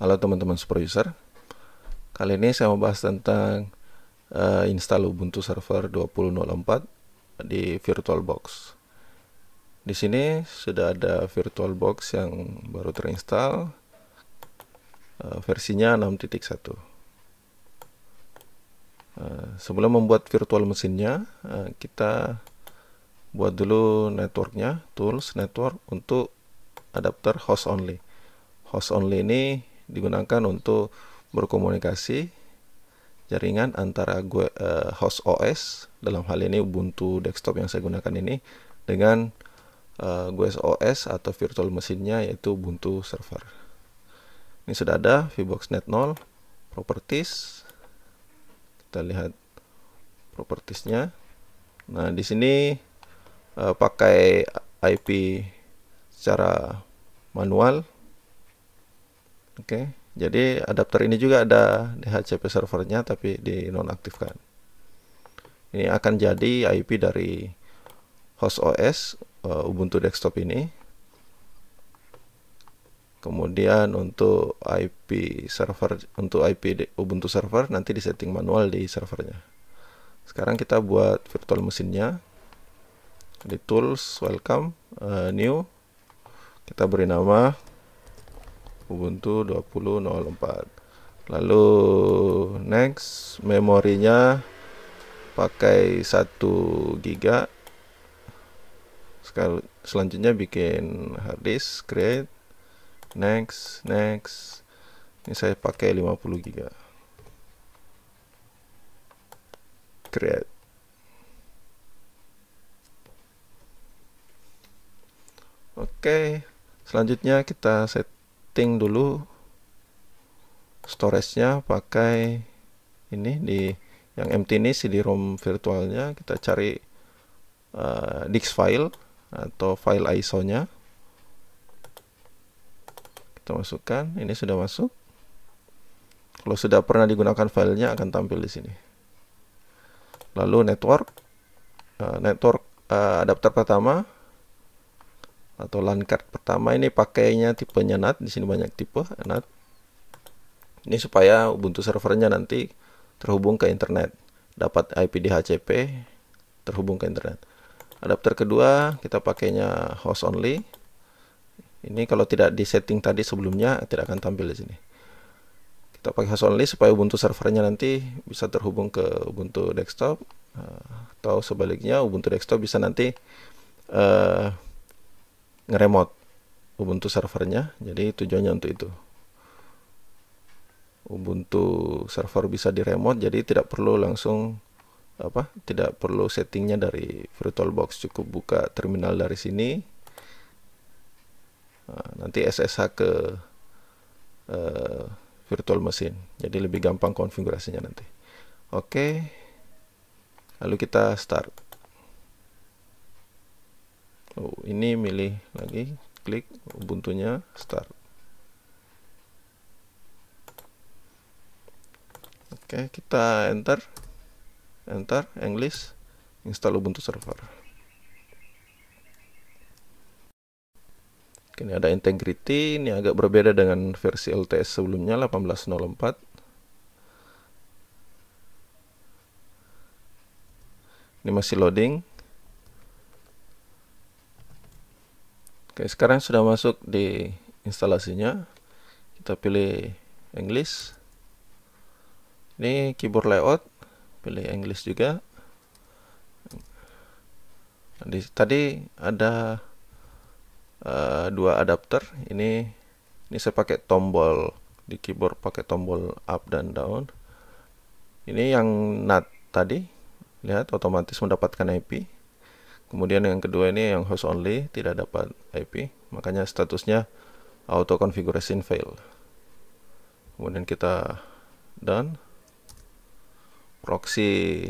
Halo teman-teman user Kali ini saya mau bahas tentang uh, install Ubuntu Server 20.04 di VirtualBox. Di sini sudah ada VirtualBox yang baru terinstall. Uh, versinya 6.1. Uh, eh, sebelum membuat virtual mesinnya, uh, kita buat dulu networknya, tools network untuk adapter host only. Host only ini digunakan untuk berkomunikasi jaringan antara gue, uh, host OS dalam hal ini Ubuntu desktop yang saya gunakan ini dengan uh, eh, gue OS atau virtual mesinnya yaitu Ubuntu server. Ini sudah ada VBoxNet 0 properties. Kita lihat propertiesnya. Nah, di sini uh, pakai IP secara manual Oke, okay. jadi adapter ini juga ada DHCP servernya tapi dinonaktifkan. Ini akan jadi IP dari host OS uh, eh, Ubuntu desktop ini. Kemudian untuk IP server untuk IP Ubuntu server nanti di setting manual di servernya. Sekarang kita buat virtual mesinnya. Di tools welcome uh, new kita beri nama Ubuntu 20.04 lalu next memorinya pakai 1 giga sekali selanjutnya bikin hard disk create next next ini saya pakai 50 giga create oke okay. selanjutnya kita set setting dulu storage-nya pakai ini di yang empty ini CD-ROM virtualnya kita cari uh, disk file atau file ISO-nya kita masukkan ini sudah masuk kalau sudah pernah digunakan filenya akan tampil di sini lalu network uh, network uh, adapter pertama atau card pertama ini pakainya tipenya NAT di sini banyak tipe NAT ini supaya Ubuntu servernya nanti terhubung ke internet dapat IP DHCP terhubung ke internet adapter kedua kita pakainya host only ini kalau tidak di setting tadi sebelumnya tidak akan tampil di sini kita pakai host only supaya Ubuntu servernya nanti bisa terhubung ke Ubuntu desktop nah, atau sebaliknya Ubuntu desktop bisa nanti uh, Ngeremot Ubuntu servernya jadi tujuannya untuk itu Ubuntu server bisa di remote jadi tidak perlu langsung apa tidak perlu settingnya dari VirtualBox cukup buka terminal dari sini nah, nanti SSH ke uh, virtual mesin jadi lebih gampang konfigurasinya nanti oke okay. lalu kita start oh, ini milih lagi klik ubuntu start oke kita enter enter English install Ubuntu server oke, ini ada integrity ini agak berbeda dengan versi LTS sebelumnya 1804 ini masih loading Oke, sekarang sudah masuk di instalasinya. Kita pilih English. Ini keyboard layout, pilih English juga. Di, tadi ada uh, dua adapter. Ini ini saya pakai tombol di keyboard pakai tombol up dan down. Ini yang NAT tadi, lihat otomatis mendapatkan IP kemudian yang kedua ini yang host only tidak dapat IP makanya statusnya auto configuration fail kemudian kita done proxy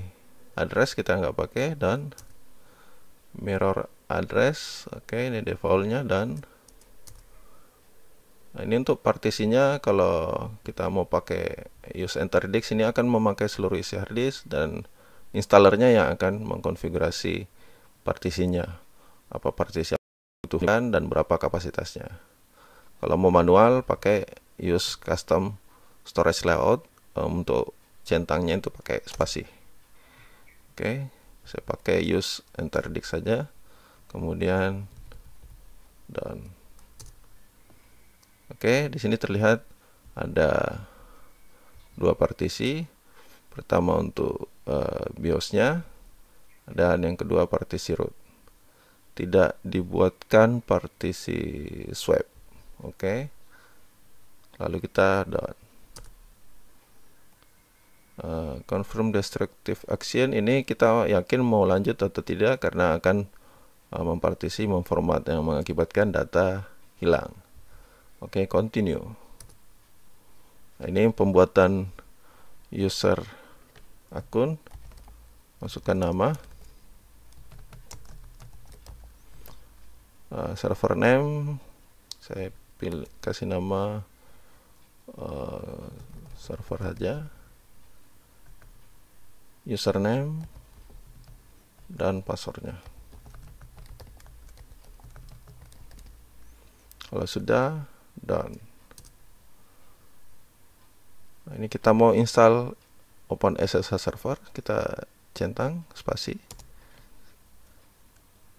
address kita nggak pakai dan mirror address oke okay, ini defaultnya dan nah, ini untuk partisinya kalau kita mau pakai use enter disk ini akan memakai seluruh isi hard disk dan installernya yang akan mengkonfigurasi partisinya apa partisi yang butuhkan dan berapa kapasitasnya kalau mau manual pakai use custom storage layout um, untuk centangnya itu pakai spasi oke okay. saya pakai use enter dik saja kemudian dan oke okay, di sini terlihat ada dua partisi pertama untuk uh, biosnya dan yang kedua partisi root tidak dibuatkan partisi swap oke okay. lalu kita dot uh, eh, confirm destructive action ini kita yakin mau lanjut atau tidak karena akan uh, mempartisi memformat yang mengakibatkan data hilang oke okay, continue nah, ini pembuatan user akun masukkan nama uh, server name saya pilih kasih nama uh, server saja username dan passwordnya kalau sudah done nah, ini kita mau install SSH server kita centang spasi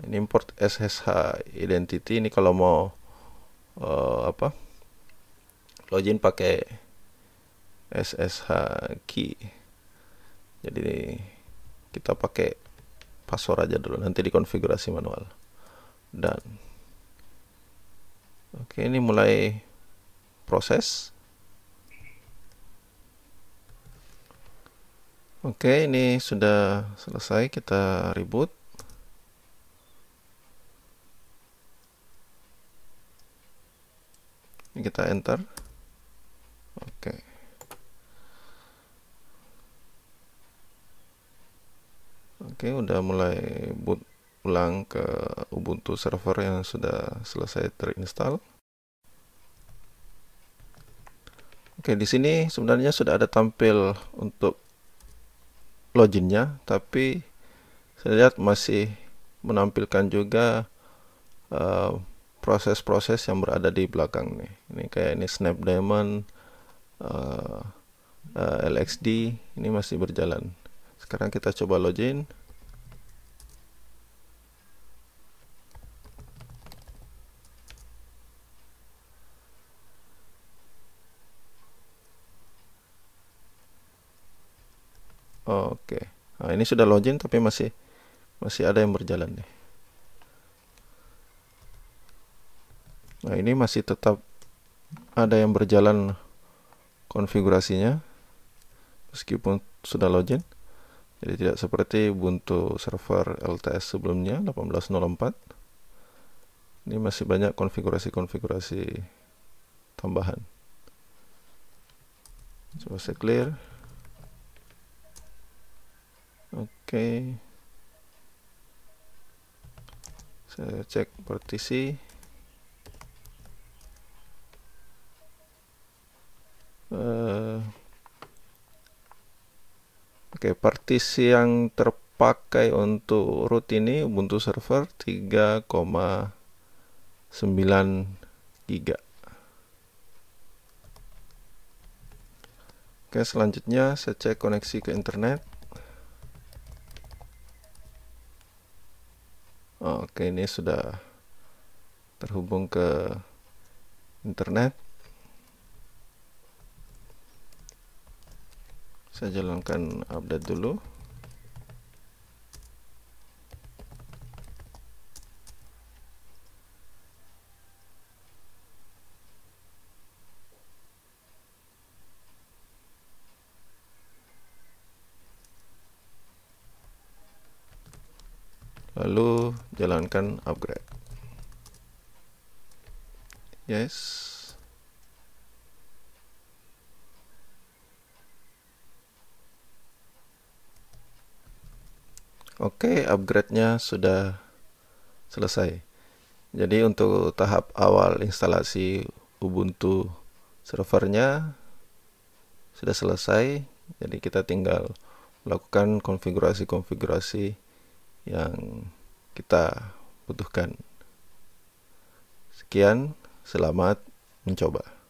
ini import SSH identity ini kalau mau uh, apa login pakai SSH key jadi kita pakai password aja dulu nanti dikonfigurasi manual dan oke ini mulai proses oke ini sudah selesai kita reboot kita enter oke okay. oke okay, udah mulai boot ulang ke Ubuntu server yang sudah selesai terinstall Oke, di sini sebenarnya sudah ada tampil untuk loginnya, tapi saya lihat masih menampilkan juga uh, proses-proses yang berada di belakang nih. Ini kayak ini Snap uh, uh, LXD ini masih berjalan. Sekarang kita coba login. Oke. Okay. Nah, ini sudah login tapi masih masih ada yang berjalan nih. Nah, ini masih tetap ada yang berjalan konfigurasinya meskipun sudah login. Jadi tidak seperti Ubuntu server LTS sebelumnya 1804. Ini masih banyak konfigurasi-konfigurasi tambahan. Coba saya clear. Oke. Okay. Saya cek partisi. Eh, oke okay, partisi yang terpakai untuk root ini Ubuntu server 3,9 giga oke okay, selanjutnya saya cek koneksi ke internet oke okay, ini sudah terhubung ke internet saya jalankan update dulu lalu jalankan upgrade yes Oke, okay, upgrade-nya sudah selesai. Jadi untuk tahap awal instalasi Ubuntu servernya sudah selesai. Jadi kita tinggal melakukan konfigurasi-konfigurasi yang kita butuhkan. Sekian, selamat mencoba.